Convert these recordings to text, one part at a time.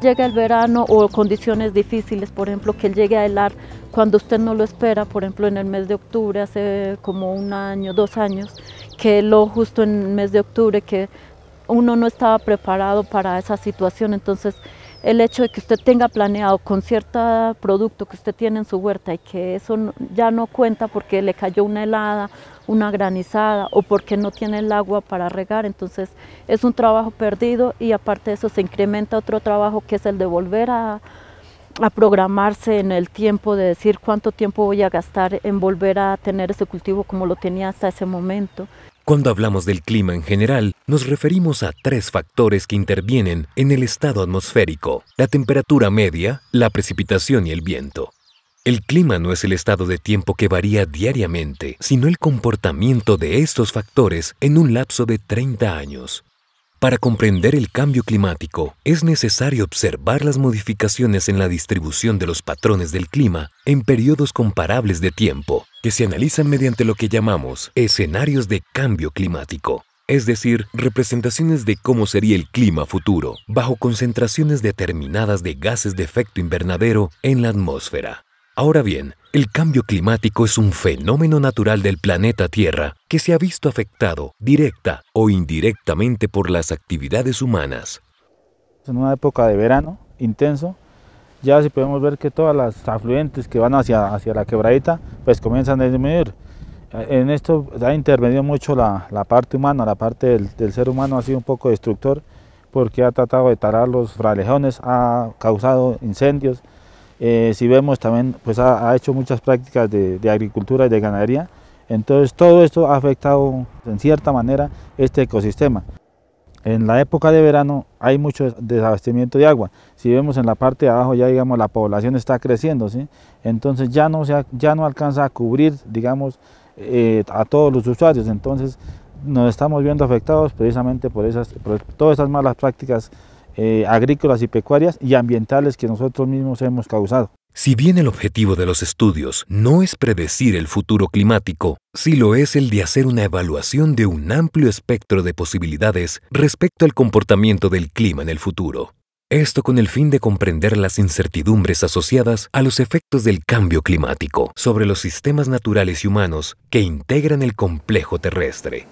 Llega el verano o condiciones difíciles, por ejemplo, que él llegue a helar cuando usted no lo espera, por ejemplo, en el mes de octubre, hace como un año, dos años, que lo justo en el mes de octubre, que uno no estaba preparado para esa situación, entonces el hecho de que usted tenga planeado con cierto producto que usted tiene en su huerta y que eso ya no cuenta porque le cayó una helada, una granizada o porque no tiene el agua para regar, entonces es un trabajo perdido y aparte de eso se incrementa otro trabajo que es el de volver a programarse en el tiempo, de decir cuánto tiempo voy a gastar en volver a tener ese cultivo como lo tenía hasta ese momento. Cuando hablamos del clima en general, nos referimos a tres factores que intervienen en el estado atmosférico, la temperatura media, la precipitación y el viento. El clima no es el estado de tiempo que varía diariamente, sino el comportamiento de estos factores en un lapso de 30 años. Para comprender el cambio climático, es necesario observar las modificaciones en la distribución de los patrones del clima en periodos comparables de tiempo, que se analizan mediante lo que llamamos escenarios de cambio climático, es decir, representaciones de cómo sería el clima futuro, bajo concentraciones determinadas de gases de efecto invernadero en la atmósfera. Ahora bien, el cambio climático es un fenómeno natural del planeta Tierra que se ha visto afectado directa o indirectamente por las actividades humanas. En una época de verano intenso, ya si podemos ver que todas las afluentes que van hacia, hacia la quebradita, pues comienzan a disminuir. En esto ha intervenido mucho la, la parte humana, la parte del, ser humano ha sido un poco destructor porque ha tratado de tarar los frailejones, ha causado incendios, eh, si vemos también, pues ha, hecho muchas prácticas de, agricultura y de ganadería. Entonces todo esto ha afectado en cierta manera este ecosistema. En la época de verano hay mucho desabastecimiento de agua. Si vemos en la parte de abajo ya digamos la población está creciendo, ¿sí? entonces ya no, ya no alcanza a cubrir digamos eh, a todos los usuarios. Entonces nos estamos viendo afectados precisamente por, esas, por todas esas malas prácticas eh, agrícolas y pecuarias y ambientales que nosotros mismos hemos causado. Si bien el objetivo de los estudios no es predecir el futuro climático, sí lo es el de hacer una evaluación de un amplio espectro de posibilidades respecto al comportamiento del clima en el futuro. Esto con el fin de comprender las incertidumbres asociadas a los efectos del cambio climático sobre los sistemas naturales y humanos que integran el complejo terrestre.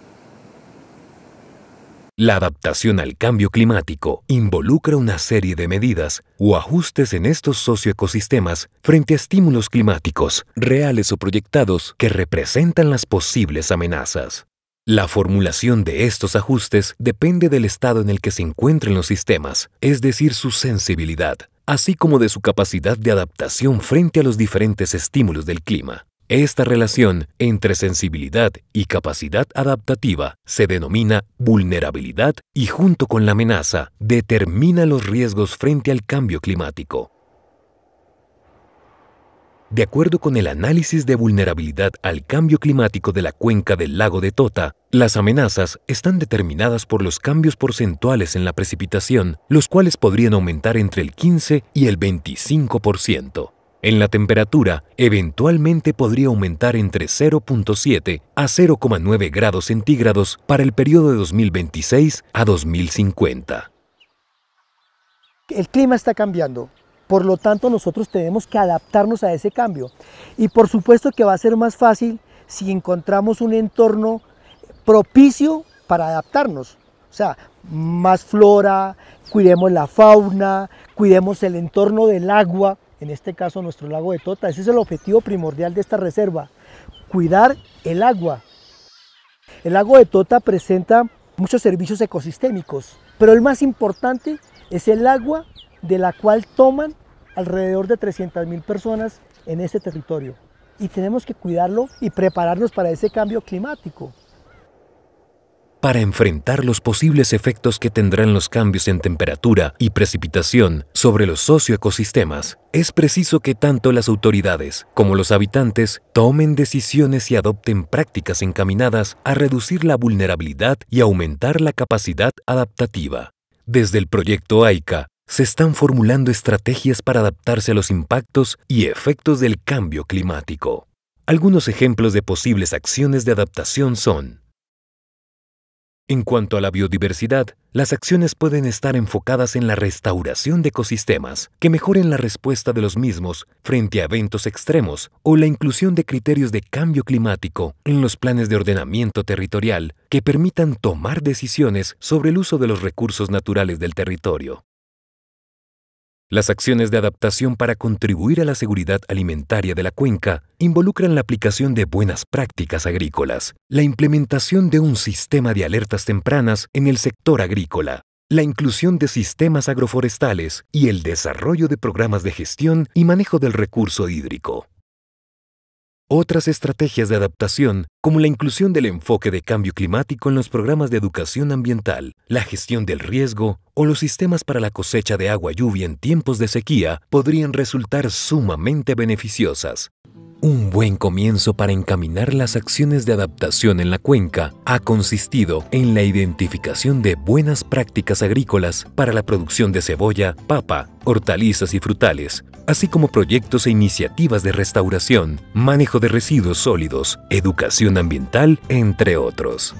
La adaptación al cambio climático involucra una serie de medidas o ajustes en estos socioecosistemas frente a estímulos climáticos, reales o proyectados, que representan las posibles amenazas. La formulación de estos ajustes depende del estado en el que se encuentren los sistemas, es decir, su sensibilidad, así como de su capacidad de adaptación frente a los diferentes estímulos del clima. Esta relación entre sensibilidad y capacidad adaptativa se denomina vulnerabilidad y junto con la amenaza determina los riesgos frente al cambio climático. De acuerdo con el análisis de vulnerabilidad al cambio climático de la cuenca del lago de Tota, las amenazas están determinadas por los cambios porcentuales en la precipitación, los cuales podrían aumentar entre el 15 y el 25%. En la temperatura, eventualmente podría aumentar entre 0.7 a 0,9 grados centígrados para el periodo de 2026 a 2050. El clima está cambiando, por lo tanto nosotros tenemos que adaptarnos a ese cambio. Y por supuesto que va a ser más fácil si encontramos un entorno propicio para adaptarnos. O sea, más flora, cuidemos la fauna, cuidemos el entorno del agua, en este caso nuestro lago de Tota. Ese es el objetivo primordial de esta reserva, cuidar el agua. El lago de Tota presenta muchos servicios ecosistémicos, pero el más importante es el agua de la cual toman alrededor de 300.000 personas en este territorio. Y tenemos que cuidarlo y prepararnos para ese cambio climático para enfrentar los posibles efectos que tendrán los cambios en temperatura y precipitación sobre los socioecosistemas, es preciso que tanto las autoridades como los habitantes tomen decisiones y adopten prácticas encaminadas a reducir la vulnerabilidad y aumentar la capacidad adaptativa. Desde el proyecto AICA se están formulando estrategias para adaptarse a los impactos y efectos del cambio climático. Algunos ejemplos de posibles acciones de adaptación son en cuanto a la biodiversidad, las acciones pueden estar enfocadas en la restauración de ecosistemas que mejoren la respuesta de los mismos frente a eventos extremos o la inclusión de criterios de cambio climático en los planes de ordenamiento territorial que permitan tomar decisiones sobre el uso de los recursos naturales del territorio. Las acciones de adaptación para contribuir a la seguridad alimentaria de la cuenca involucran la aplicación de buenas prácticas agrícolas, la implementación de un sistema de alertas tempranas en el sector agrícola, la inclusión de sistemas agroforestales y el desarrollo de programas de gestión y manejo del recurso hídrico. Otras estrategias de adaptación, como la inclusión del enfoque de cambio climático en los programas de educación ambiental, la gestión del riesgo o los sistemas para la cosecha de agua lluvia en tiempos de sequía, podrían resultar sumamente beneficiosas. Un buen comienzo para encaminar las acciones de adaptación en la cuenca ha consistido en la identificación de buenas prácticas agrícolas para la producción de cebolla, papa, hortalizas y frutales, así como proyectos e iniciativas de restauración, manejo de residuos sólidos, educación ambiental, entre otros.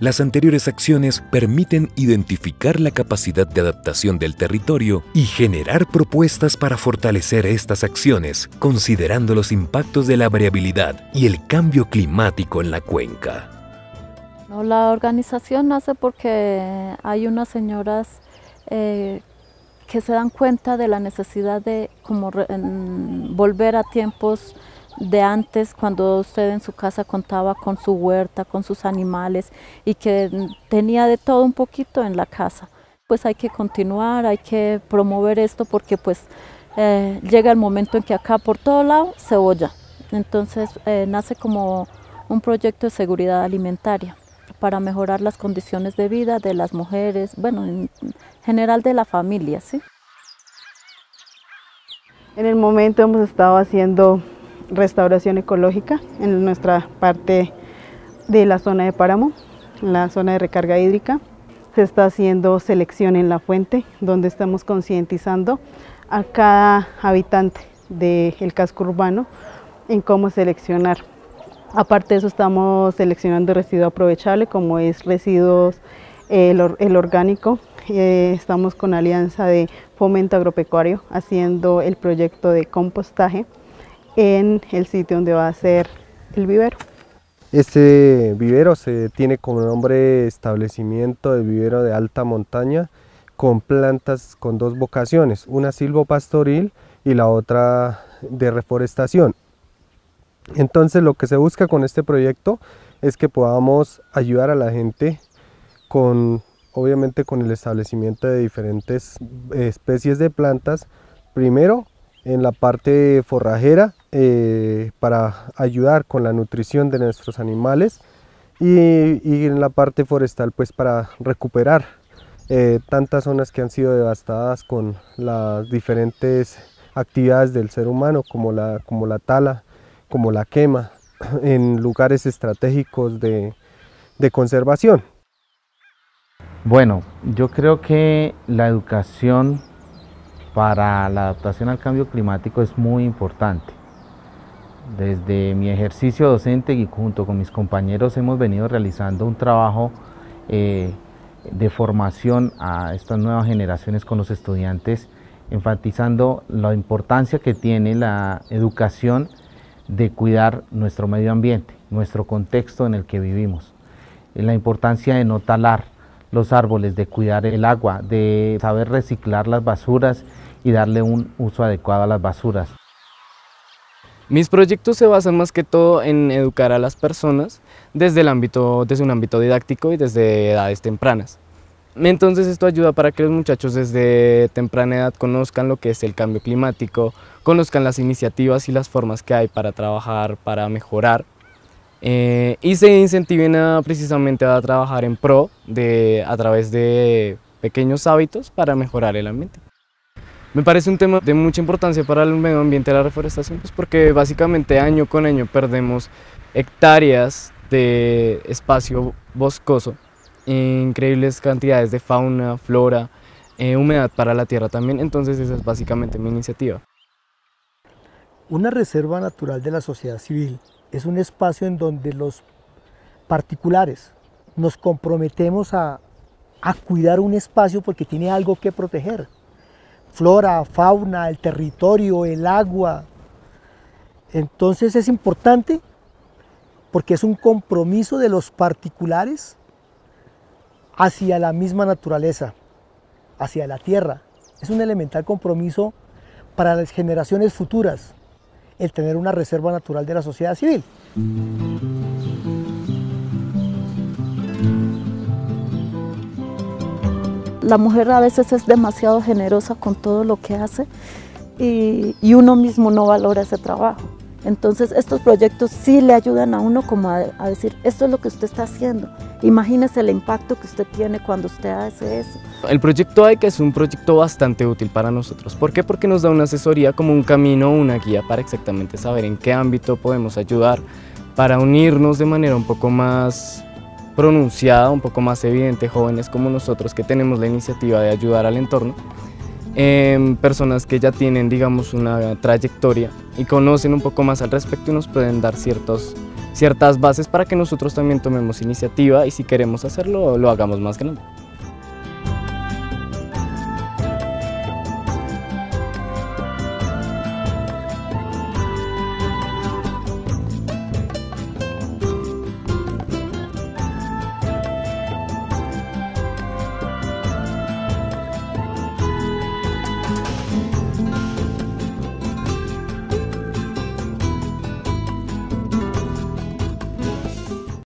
Las anteriores acciones permiten identificar la capacidad de adaptación del territorio y generar propuestas para fortalecer estas acciones, considerando los impactos de la variabilidad y el cambio climático en la cuenca. la organización nace porque hay unas señoras eh, que se dan cuenta de la necesidad de como volver a tiempos de antes cuando usted en su casa contaba con su huerta, con sus animales y que tenía de todo un poquito en la casa. Pues hay que continuar, hay que promover esto porque pues eh, llega el momento en que acá por todo lado cebolla. Entonces eh, nace como un proyecto de seguridad alimentaria para mejorar las condiciones de vida de las mujeres, bueno, en general de la familia, ¿sí? En el momento hemos estado haciendo restauración ecológica en nuestra parte de la zona de páramo, la zona de recarga hídrica. Se está haciendo selección en la fuente, donde estamos concientizando a cada habitante del casco urbano en cómo seleccionar. Aparte de eso estamos seleccionando residuo aprovechable como es residuos, eh, el, orgánico. Eh, estamos con alianza de fomento agropecuario haciendo el proyecto de compostaje en el sitio donde va a ser el vivero. Este vivero se tiene como nombre establecimiento de vivero de alta montaña con plantas con dos vocaciones, una silvopastoril y la otra de reforestación. Entonces lo que se busca con este proyecto es que podamos ayudar a la gente con, obviamente con el establecimiento de diferentes especies de plantas, primero en la parte forrajera eh, para ayudar con la nutrición de nuestros animales y, en la parte forestal pues para recuperar eh, tantas zonas que han sido devastadas con las diferentes actividades del ser humano como la, como la tala, como la quema en lugares estratégicos de, de conservación. Bueno, yo creo que la educación para la adaptación al cambio climático es muy importante. Desde mi ejercicio docente y junto con mis compañeros hemos venido realizando un trabajo eh, de formación a estas nuevas generaciones con los estudiantes, enfatizando la importancia que tiene la educación de cuidar nuestro medio ambiente, nuestro contexto en el que vivimos, eh, la importancia de no talar los árboles, de cuidar el agua, de saber reciclar las basuras y darle un uso adecuado a las basuras. Mis proyectos se basan más que todo en educar a las personas desde, el ámbito, desde un ámbito didáctico y desde edades tempranas. Entonces esto ayuda para que los muchachos desde temprana edad conozcan lo que es el cambio climático, conozcan las iniciativas y las formas que hay para trabajar, para mejorar eh, y se incentiven precisamente a trabajar en pro de, a través de pequeños hábitos para mejorar el ambiente. Me parece un tema de mucha importancia para el medio ambiente la reforestación, pues porque básicamente año con año perdemos hectáreas de espacio boscoso, increíbles cantidades de fauna, flora, eh, humedad para la tierra también, entonces esa es básicamente mi iniciativa. Una reserva natural de la sociedad civil es un espacio en donde los particulares nos comprometemos a, a cuidar un espacio porque tiene algo que proteger flora, fauna, el territorio, el agua. Entonces es importante porque es un compromiso de los particulares hacia la misma naturaleza, hacia la tierra. Es un elemental compromiso para las generaciones futuras el tener una reserva natural de la sociedad civil. la mujer a veces es demasiado generosa con todo lo que hace y, uno mismo no valora ese trabajo. Entonces estos proyectos sí le ayudan a uno como a, decir, esto es lo que usted está haciendo, imagínese el impacto que usted tiene cuando usted hace eso. El proyecto AICA es un proyecto bastante útil para nosotros. ¿Por qué? Porque nos da una asesoría como un camino, una guía para exactamente saber en qué ámbito podemos ayudar, para unirnos de manera un poco más pronunciada, un poco más evidente, jóvenes como nosotros que tenemos la iniciativa de ayudar al entorno, em, personas que ya tienen, digamos, una trayectoria y conocen un poco más al respecto y nos pueden dar ciertos, ciertas bases para que nosotros también tomemos iniciativa y si queremos hacerlo, lo hagamos más grande.